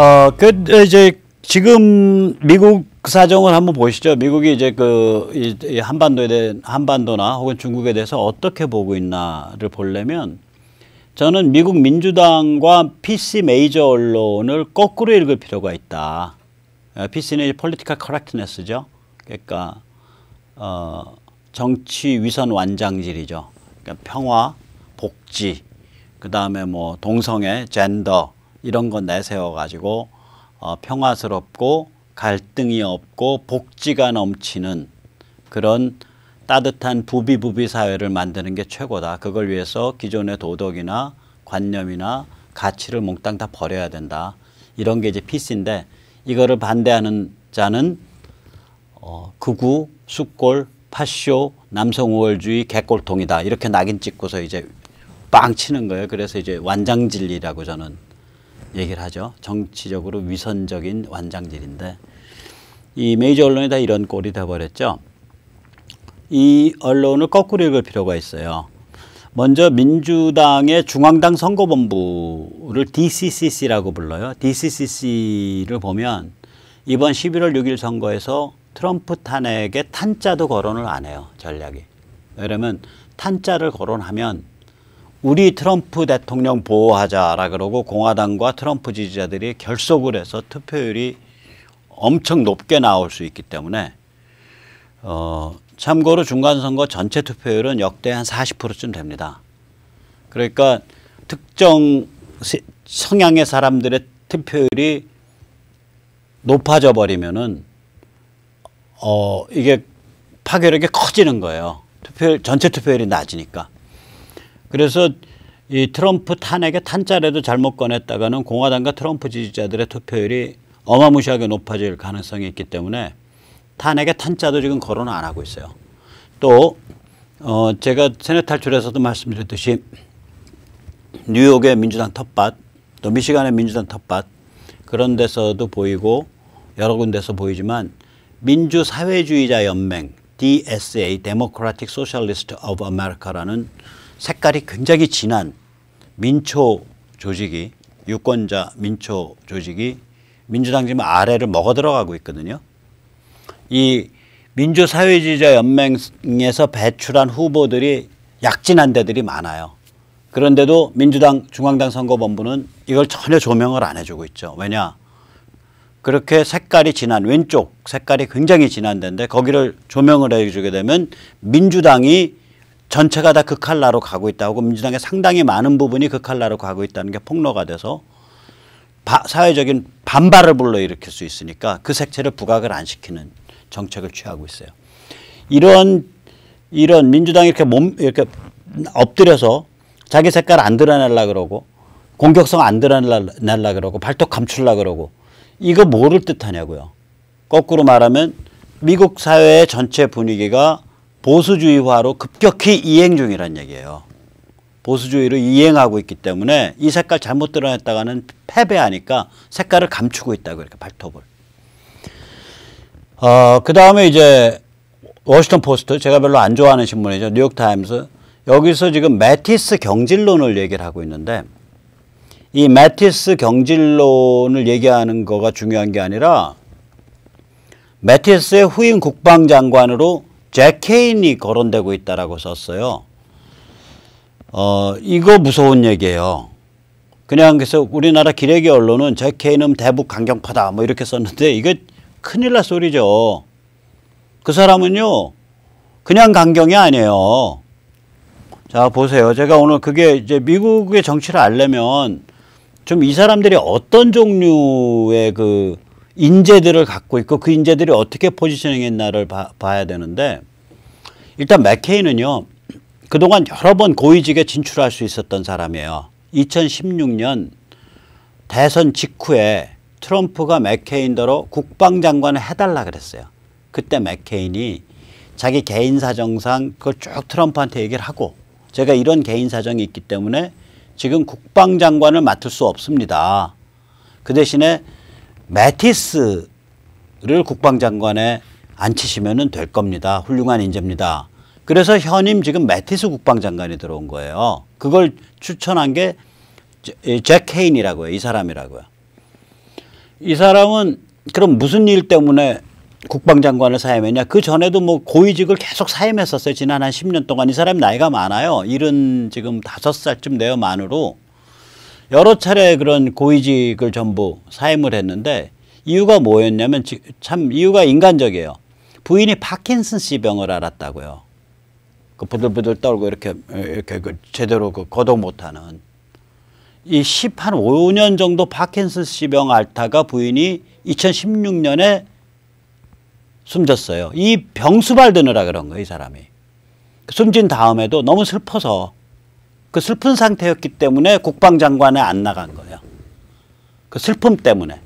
어, 그, 어, 이제, 지금 미국 그 사정을 한번 보시죠. 미국이 이제 그, 이 한반도에 대한, 한반도나 혹은 중국에 대해서 어떻게 보고 있나를 보려면 저는 미국 민주당과 PC 메이저 언론을 거꾸로 읽을 필요가 있다. PC는 폴리티컬 커렉트네스죠. 그러니까, 어, 정치 위선 완장질이죠. 그러니까 평화, 복지, 그 다음에 뭐 동성애, 젠더, 이런 거 내세워가지고 어, 평화스럽고 갈등이 없고 복지가 넘치는 그런 따뜻한 부비부비 사회를 만드는 게 최고다. 그걸 위해서 기존의 도덕이나 관념이나 가치를 몽땅 다 버려야 된다. 이런 게 이제 피스인데 이거를 반대하는 자는 어, 극우, 숫골, 파쇼, 남성우월주의, 개꼴통이다. 이렇게 낙인 찍고서 이제 빵 치는 거예요. 그래서 이제 완장진리라고 저는 얘기를 하죠. 정치적으로 위선적인 완장질인데 이 메이저 언론이 다 이런 꼴이 돼버렸죠. 이 언론을 거꾸로 읽을 필요가 있어요. 먼저 민주당의 중앙당 선거본부를 DCCC라고 불러요. DCCC를 보면 이번 11월 6일 선거에서 트럼프 탄핵에 탄자도 거론을 안 해요. 전략이. 왜냐면 탄자를 거론하면 우리 트럼프 대통령 보호하자라 그러고 공화당과 트럼프 지지자들이 결속을 해서 투표율이 엄청 높게 나올 수 있기 때문에 어, 참고로 중간선거 전체 투표율은 역대 한 40%쯤 됩니다. 그러니까 특정 성향의 사람들의 투표율이 높아져 버리면은 어 이게 파괴력이 커지는 거예요. 투표율 전체 투표율이 낮으니까. 그래서 이 트럼프 탄핵의 탄자라도 잘못 꺼냈다가는 공화당과 트럼프 지지자들의 투표율이 어마무시하게 높아질 가능성이 있기 때문에 탄핵의 탄자도 지금 거론 을안 하고 있어요. 또 어, 제가 세뇌 탈출에서도 말씀드렸듯이 뉴욕의 민주당 텃밭, 또 미시간의 민주당 텃밭 그런 데서도 보이고 여러 군데서 보이지만 민주사회주의자 연맹 DSA (Democratic Socialist of America)라는 색깔이 굉장히 진한 민초 조직이 유권자 민초 조직이 민주당 지금 아래를 먹어 들어가고 있거든요. 이 민주사회주의자 연맹에서 배출한 후보들이 약진한 데들이 많아요. 그런데도 민주당 중앙당 선거본부는 이걸 전혀 조명을 안 해주고 있죠. 왜냐? 그렇게 색깔이 진한 왼쪽 색깔이 굉장히 진한 데인데 거기를 조명을 해주게 되면 민주당이 전체가 다 극할라로 그 가고 있다고 민주당의 상당히 많은 부분이 극할라로 그 가고 있다는 게 폭로가 돼서 바, 사회적인 반발을 불러일으킬 수 있으니까 그 색채를 부각을 안 시키는 정책을 취하고 있어요. 이런 이런 민주당이 이렇게 몸 이렇게 엎드려서 자기 색깔 안 드러내려 그러고 공격성 안 드러내려 그러고 발톱 감출라 그러고 이거 뭐를 뜻하냐고요. 거꾸로 말하면 미국 사회 전체 분위기가 보수주의화로 급격히 이행 중이란 얘기예요. 보수주의를 이행하고 있기 때문에 이 색깔 잘못 드러냈다가는 패배하니까 색깔을 감추고 있다고 이렇게 발톱을. 어, 그 다음에 이제 워싱턴 포스트 제가 별로 안 좋아하는 신문이죠. 뉴욕 타임스. 여기서 지금 매티스 경질론을 얘기를 하고 있는데 이 매티스 경질론을 얘기하는 거가 중요한 게 아니라 매티스의 후임 국방장관으로 잭케인이 거론되고 있다라고 썼어요. 어, 이거 무서운 얘기예요. 그냥 그래서 우리나라 기레기 언론은 잭케인은 대북 강경파다 뭐 이렇게 썼는데 이게 큰일 날 소리죠. 그 사람은요. 그냥 강경이 아니에요. 자, 보세요. 제가 오늘 그게 이제 미국의 정치를 알려면 좀 이 사람들이 어떤 종류의 그 인재들을 갖고 있고 그 인재들이 어떻게 포지셔닝 했나를 봐, 야 되는데 일단 맥케인은요. 그동안 여러 번 고위직에 진출할 수 있었던 사람이에요. 2016년 대선 직후에 트럼프가 맥케인더로 국방장관을 해달라 그랬어요. 그때 맥케인이 자기 개인 사정상 그걸 쭉 트럼프한테 얘기를 하고 제가 이런 개인 사정이 있기 때문에 지금 국방장관을 맡을 수 없습니다. 그 대신에 매티스를 국방장관에 안 치시면 될 겁니다. 훌륭한 인재입니다. 그래서 현임 지금 매티스 국방장관이 들어온 거예요. 그걸 추천한 게잭 예, 케인이라고요. 이 사람이라고요. 이 사람은 그럼 무슨 일 때문에 국방장관을 사임했냐. 그 전에도 뭐 고위직을 계속 사임했었어요. 지난 한 10년 동안. 이 사람 나이가 많아요. 이은 지금 다섯 살쯤 되어 만으로 여러 차례 그런 고위직을 전부 사임을 했는데 이유가 뭐였냐면 참 이유가 인간적이에요. 부인이 파킨슨씨 병을 앓았다고요. 그 부들부들 떨고 이렇게 이렇게 그 제대로 그 거동 못하는 이한 5년 정도 파킨슨씨 병 앓다가 부인이 2016년에 숨졌어요. 이 병수발 드느라 그런 거예요, 이 사람이. 숨진 다음에도 너무 슬퍼서 그 슬픈 상태였기 때문에 국방장관에 안 나간 거예요. 그 슬픔 때문에.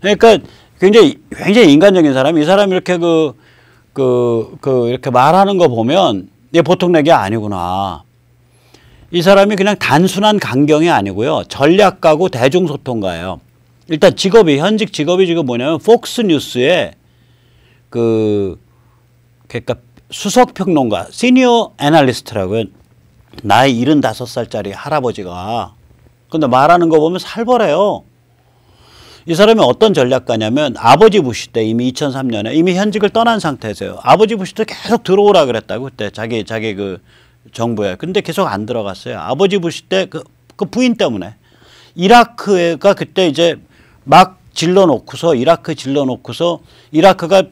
그러니까 굉장히 굉장히 인간적인 사람이 이 사람이 이렇게 그 그, 그, 이렇게 말하는 거 보면, 얘 보통 내게 아니구나. 이 사람이 그냥 단순한 강경이 아니고요. 전략가고 대중소통가예요. 일단 직업이, 현직 직업이 지금 뭐냐면, 폭스뉴스에 그, 그니까 수석평론가, 시니어 애널리스트라고요. 나이 75살짜리 할아버지가. 근데 말하는 거 보면 살벌해요. 이 사람이 어떤 전략가냐면 아버지 부시 때 이미 2003년에 이미 현직을 떠난 상태에서요. 아버지 부시 때 계속 들어오라 그랬다고 그때 자기 자기 그 정부에. 근데 계속 안 들어갔어요. 아버지 부시 때 그 그 부인 때문에 이라크가 그때 이제 막 질러놓고서 이라크 질러놓고서 이라크가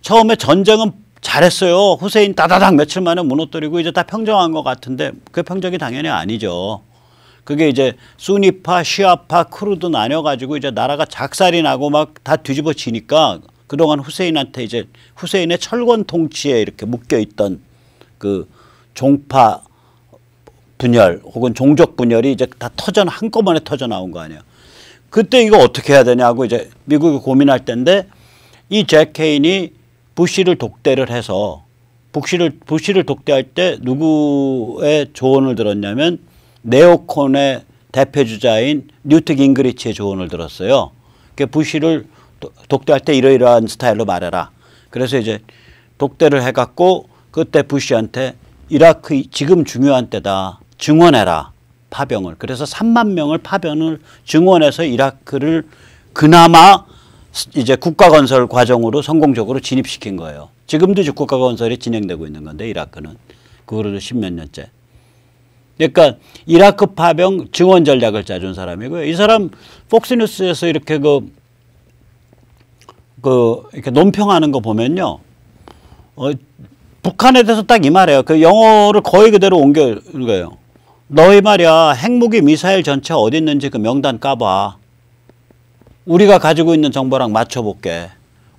처음에 전쟁은 잘했어요. 후세인 따다닥 며칠 만에 무너뜨리고 이제 다 평정한 것 같은데 그 평정이 당연히 아니죠. 그게 이제 순위파, 시아파, 크루드 나뉘어가지고 이제 나라가 작살이 나고 막 다 뒤집어지니까 그동안 후세인한테 이제 후세인의 철권 통치에 이렇게 묶여있던 그 종파 분열 혹은 종족 분열이 이제 다 터져 한꺼번에 터져 나온 거아니에요 그때 이거 어떻게 해야 되냐고 이제 미국이 고민할 때인데 이잭 케인이 부시를 독대를 해서 부시를 부시를 독대할 때 누구의 조언을 들었냐면 네오콘의 대표주자인 뉴트 깅그리치의 조언을 들었어요. 그 부시를 독대할 때 이러이러한 스타일로 말해라. 그래서 이제 독대를 해갖고 그때 부시한테 이라크 지금 중요한 때다. 증원해라. 파병을. 그래서 3만 명을 파병을 증원해서 이라크를 그나마 이제 국가 건설 과정으로 성공적으로 진입시킨 거예요. 지금도 국가 건설이 진행되고 있는 건데 이라크는 그거를 십몇 년째. 그러니까 이라크 파병 증원 전략을 짜준 사람이고요. 이 사람 폭스뉴스에서 이렇게 그, 그, 이렇게 논평하는 거 보면요. 어, 북한에 대해서 딱 이 말이에요. 그 영어를 거의 그대로 옮겨 거예요. 너희 말이야 핵무기 미사일 전체 어디 있는지 그 명단 까봐. 우리가 가지고 있는 정보랑 맞춰볼게.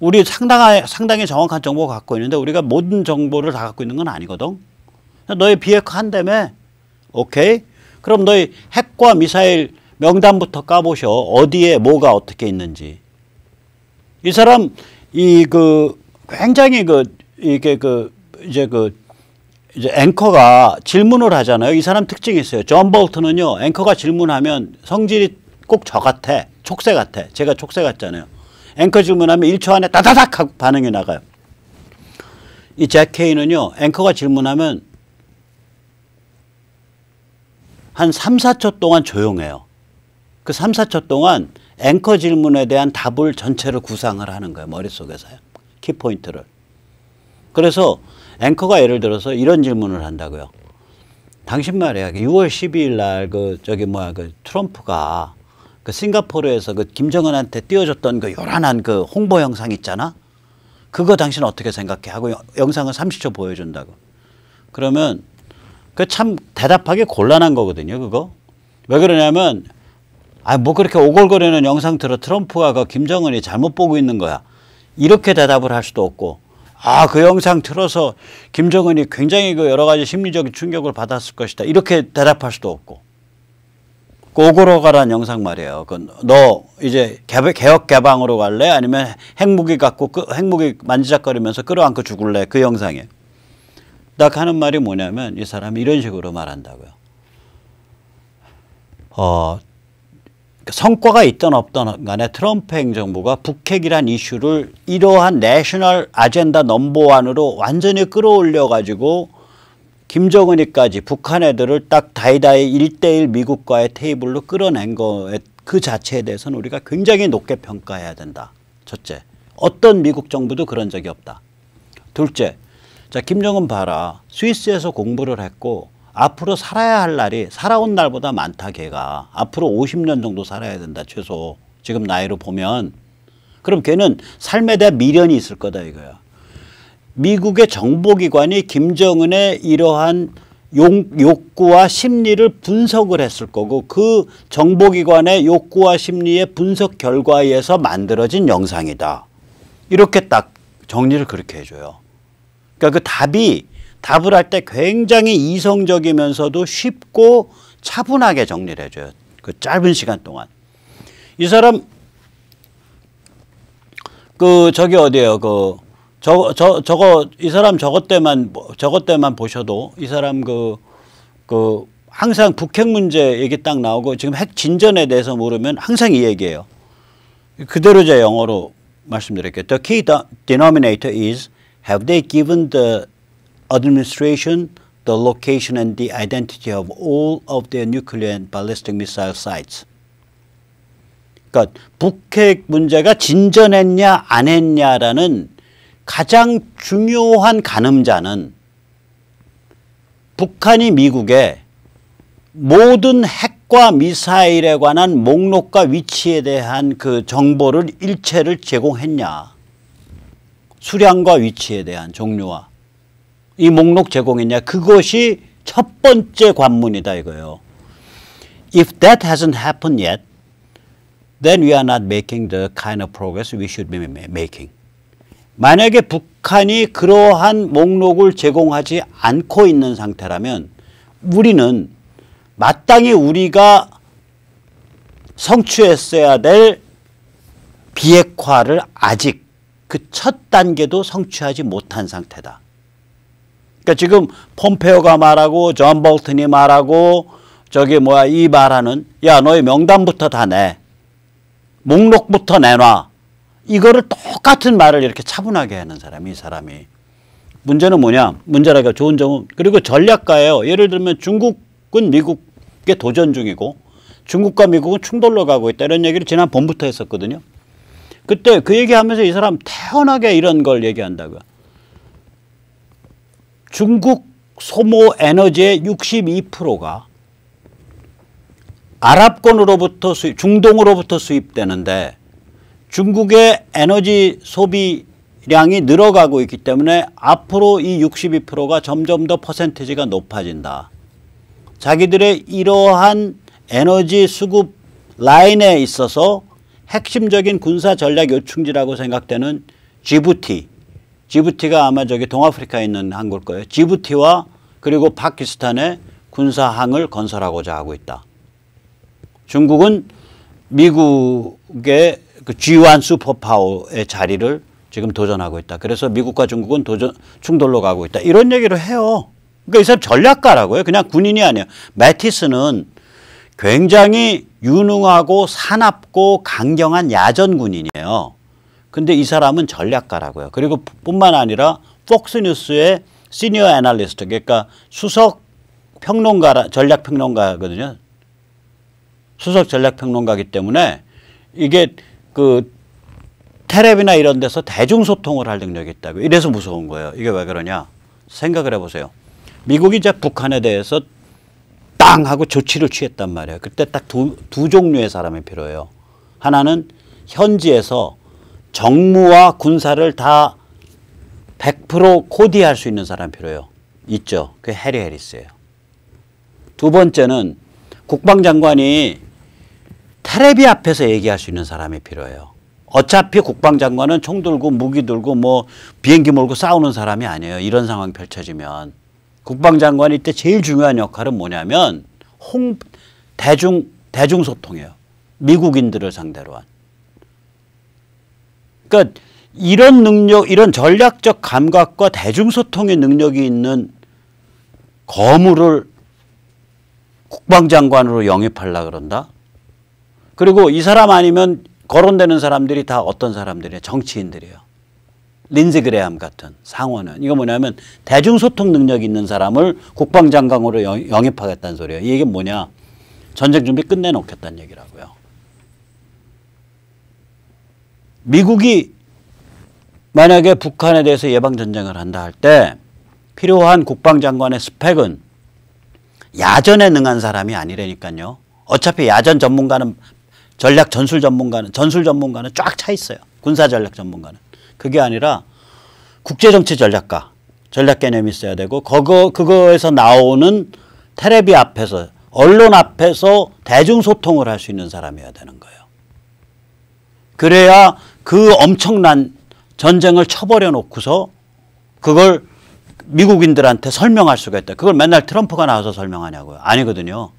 우리 상당히, 상당히 정확한 정보 갖고 있는데 우리가 모든 정보를 다 갖고 있는 건 아니거든. 너희 비핵화 한다며 오케이? 그럼 너희 핵과 미사일 명단부터 까보셔. 어디에 뭐가 어떻게 있는지. 이 사람, 이 그, 굉장히 그, 이게 그, 이제 그, 이제 앵커가 질문을 하잖아요. 이 사람 특징이 있어요. 존 볼트는요, 앵커가 질문하면 성질이 꼭 저 같아. 촉새 같아. 제가 촉새 같잖아요. 앵커 질문하면 1초 안에 따다닥 하고 반응이 나가요. 이잭 케이는요, 앵커가 질문하면 한 3, 4초 동안 조용해요. 그 3, 4초 동안 앵커 질문에 대한 답을 전체를 구상을 하는 거예요. 머릿속에서요. 키포인트를. 그래서 앵커가 예를 들어서 이런 질문을 한다고요. 당신 말이야. 6월 그 12일 날 그 저기 뭐야 그 트럼프가 그 싱가포르에서 그 김정은한테 띄워줬던 그 요란한 그 홍보 영상 있잖아. 그거 당신 어떻게 생각해? 하고 영상을 30초 보여준다고. 그러면 그참 대답하기 곤란한 거거든요, 그거. 왜 그러냐면, 아, 뭐 그렇게 오글거리는 영상 들어 트럼프가 그 김정은이 잘못 보고 있는 거야. 이렇게 대답을 할 수도 없고, 아, 그 영상 틀어서 김정은이 굉장히 그 여러 가지 심리적인 충격을 받았을 것이다. 이렇게 대답할 수도 없고. 그 오고로 가란 영상 말이에요. 그너 이제 개혁 개방으로 갈래? 아니면 핵무기 갖고 그 핵무기 만지작거리면서 끌어안고 죽을래? 그 영상에. 딱 하는 말이 뭐냐면 이 사람이 이런 식으로 말한다고요. 어, 그러니까 성과가 있던 없던 간에 트럼프 행정부가 북핵이란 이슈를 이러한 내셔널 아젠다 넘버원으로 완전히 끌어올려가지고 김정은이까지 북한 애들을 딱 다이다이 일대일 미국과의 테이블로 끌어낸 거에 그 자체에 대해서는 우리가 굉장히 높게 평가해야 된다. 첫째, 어떤 미국 정부도 그런 적이 없다. 둘째, 자, 김정은 봐라. 스위스에서 공부를 했고 앞으로 살아야 할 날이 살아온 날보다 많다 걔가. 앞으로 50년 정도 살아야 된다 최소. 지금 나이로 보면 그럼 걔는 삶에 대한 미련이 있을 거다 이거야. 미국의 정보기관이 김정은의 이러한 욕구와 심리를 분석을 했을 거고 그 정보기관의 욕구와 심리의 분석 결과에 서 만들어진 영상이다. 이렇게 딱 정리를 그렇게 해줘요. 그러니까 그 답이 답을 할 때 굉장히 이성적이면서도 쉽고 차분하게 정리를 해줘요. 그 짧은 시간 동안. 이 사람, 그, 저기 어디에요. 그, 저, 저, 저거, 이 사람 저것 때만, 저것 때만 보셔도 이 사람 그, 그, 항상 북핵 문제 얘기 딱 나오고 지금 핵 진전에 대해서 물으면 항상 이 얘기예요. 그대로 제 영어로 말씀드릴게요. The key denominator is have they given the administration the location and the identity of all of their nuclear and ballistic missile sites? 그러니까 북핵 문제가 진전했냐 안 했냐라는 가장 중요한 가늠자는 북한이 미국에 모든 핵과 미사일에 관한 목록과 위치에 대한 그 정보를 일체를 제공했냐. 수량과 위치에 대한 종류와 이 목록 제공했냐 그것이 첫 번째 관문이다 이거예요. If that hasn't happened yet, then we are not making the kind of progress we should be making. 만약에 북한이 그러한 목록을 제공하지 않고 있는 상태라면 우리는 마땅히 우리가 성취했어야 될 비핵화를 아직 그첫 단계도 성취하지 못한 상태다. 그러니까 지금 폼페오가 말하고 존 볼튼이 말하고 저기 뭐야 이 말하는 야 너의 명단부터 다 내. 목록부터 내놔. 이거를 똑같은 말을 이렇게 차분하게 하는 사람이 이 사람이. 문제는 뭐냐? 문제라기 좋은 점은 그리고 전략가예요. 예를 들면 중국은 미국에 도전 중이고 중국과 미국은 충돌로 가고 있다 이런 얘기를 지난 봄부터 했었거든요. 그때 그 얘기하면서 이 사람 태연하게 이런 걸 얘기한다고요. 중국 소모 에너지의 62%가 아랍권으로부터 수입, 중동으로부터 수입되는데 중국의 에너지 소비량이 늘어가고 있기 때문에 앞으로 이 62%가 점점 더 퍼센티지가 높아진다. 자기들의 이러한 에너지 수급 라인에 있어서 핵심적인 군사 전략 요충지라고 생각되는 지부티, 지부티가 아마 저기 동아프리카에 있는 항구일 거예요. 지부티와 그리고 파키스탄의 군사항을 건설하고자 하고 있다. 중국은 미국의 그 g 완 슈퍼파워의 자리를 지금 도전하고 있다. 그래서 미국과 중국은 도전, 충돌로 가고 있다. 이런 얘기를 해요. 그러니까 이 사람 전략가라고요. 그냥 군인이 아니에요. 매티스는 굉장히 유능하고 사납고 강경한 야전군인이에요. 근데 이 사람은 전략가라고요. 그리고 뿐만 아니라 폭스뉴스의 시니어 애널리스트, 그러니까 수석 평론가, 전략평론가거든요. 수석 전략평론가기 때문에 이게 그 테레비나 이런 데서 대중소통을 할 능력이 있다고. 이래서 무서운 거예요. 이게 왜 그러냐. 생각을 해보세요. 미국이 이제 북한에 대해서 땅 하고 조치를 취했단 말이에요. 그때 딱두 두 종류의 사람이 필요해요. 하나는 현지에서 정무와 군사를 다 100% 코디할 수 있는 사람 필요해요. 있죠. 그 해리 해리스예요. 두 번째는 국방장관이 테레비 앞에서 얘기할 수 있는 사람이 필요해요. 어차피 국방장관은 총 들고 무기 들고 뭐 비행기 몰고 싸우는 사람이 아니에요. 이런 상황 이 펼쳐지면. 국방장관이이때 제일 중요한 역할은 뭐냐면 홍 대중 대중 소통이에요. 미국인들을 상대로 한. 그러니까 이런 능력, 이런 전략적 감각과 대중 소통의 능력이 있는 거물을 국방장관으로 영입하려 그런다. 그리고 이 사람 아니면 거론되는 사람들이 다 어떤 사람들이에요? 정치인들이에요. 린즈 그레암 같은 상원은 이거 뭐냐면 대중소통 능력 있는 사람을 국방장관으로 영입하겠다는 소리예요. 이게 뭐냐? 전쟁 준비 끝내놓겠다는 얘기라고요. 미국이 만약에 북한에 대해서 예방전쟁을 한다 할 때 필요한 국방장관의 스펙은 야전에 능한 사람이 아니라니까요. 어차피 야전 전문가는 전략 전술 전문가는 전술 전문가는 쫙 차 있어요. 군사 전략 전문가는. 그게 아니라 국제정치 전략가 전략 개념이 있어야 되고 그거 그거에서 나오는 테레비 앞에서 언론 앞에서 대중 소통을 할 수 있는 사람이어야 되는 거예요. 그래야 그 엄청난 전쟁을 쳐버려 놓고서 그걸 미국인들한테 설명할 수가 있다. 그걸 맨날 트럼프가 나와서 설명하냐고요. 아니거든요.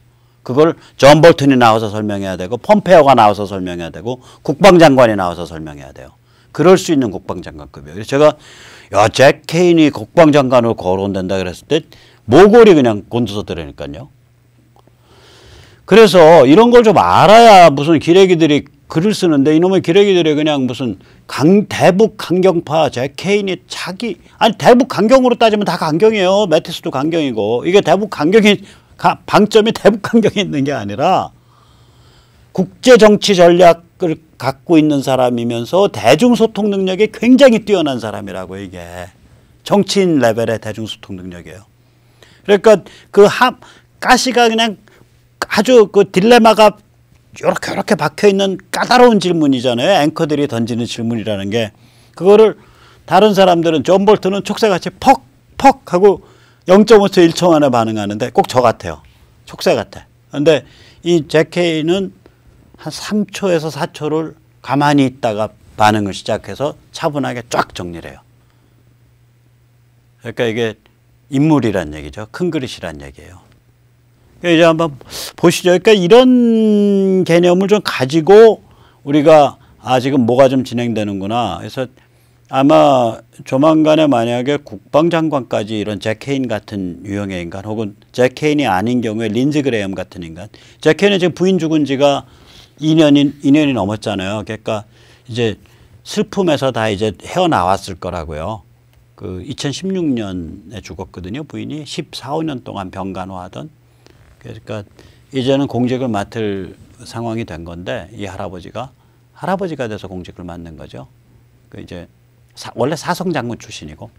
그걸 존 볼튼이 나와서 설명해야 되고 펌페어가 나와서 설명해야 되고 국방장관이 나와서 설명해야 돼요. 그럴 수 있는 국방장관급이에요. 그래서 제가 야, 잭 케인이 국방장관으로 거론된다 그랬을 때 모골이 그냥 곤두서더라니까요. 그래서 이런 걸 좀 알아야 무슨 기레기들이 글을 쓰는데 이놈의 기레기들이 그냥 무슨 강, 대북 강경파 잭 케인이 자기 아니 대북 강경으로 따지면 다 강경이에요. 메티스도 강경이고 이게 대북 강경이 방점이 대북 강경에 있는 게 아니라 국제 정치 전략을 갖고 있는 사람이면서 대중소통 능력이 굉장히 뛰어난 사람이라고 이게 정치인 레벨의 대중소통 능력이에요. 그러니까 그 합, 가시가 그냥 아주 그 딜레마가 요렇게 요렇게 박혀있는 까다로운 질문이잖아요. 앵커들이 던지는 질문이라는 게. 그거를 다른 사람들은 존 볼트는 촉새같이 퍽, 퍽 하고 0.5초 1초 만에 반응하는데 꼭 저 같아요. 촉새 같아. 근데 이 제케이는 한 3초에서 4초를 가만히 있다가 반응을 시작해서 차분하게 쫙 정리를 해요. 그러니까 이게 인물이란 얘기죠. 큰 그릇이란 얘기예요. 그러니까 이제 한번 보시죠. 그러니까 이런 개념을 좀 가지고 우리가 아 지금 뭐가 좀 진행되는구나. 그래서 아마 조만간에 만약에 국방장관까지 이런 잭케인 같은 유형의 인간 혹은 잭케인이 아닌 경우에 린즈 그레엄 같은 인간 잭케인은 지금 부인 죽은 지가 2년이 2년이 넘었잖아요. 그러니까 이제 슬픔에서 다 이제 헤어나왔을 거라고요. 그 2016년에 죽었거든요. 부인이 14, 5년 동안 병간호하던 그러니까 이제는 공직을 맡을 상황이 된 건데 이 할아버지가 할아버지가 돼서 공직을 맡는 거죠. 그 이제 사, 원래 사성 장군 출신이고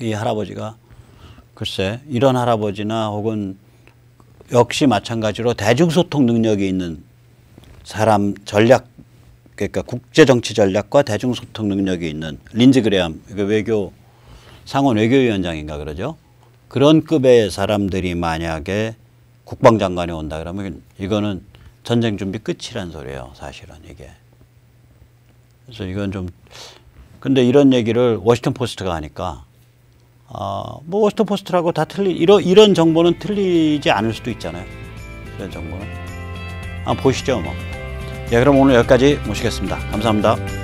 이 할아버지가 글쎄 이런 할아버지나 혹은 역시 마찬가지로 대중소통 능력이 있는 사람 전략 그러니까 국제 정치 전략과 대중 소통 능력이 있는 린지 그레암 외교 상원 외교위원장인가 그러죠. 그런 급의 사람들이 만약에 국방장관이 온다 그러면 이거는 전쟁 준비 끝이란 소리예요. 사실은 이게. 그래서 이건 좀 근데 이런 얘기를 워싱턴 포스트가 하니까 아, 뭐 워싱턴 포스트라고 다 틀리 이런 이런 정보는 틀리지 않을 수도 있잖아요. 이런 정보는. 아 보시죠 뭐. 예, 그럼 오늘 여기까지 모시겠습니다. 감사합니다.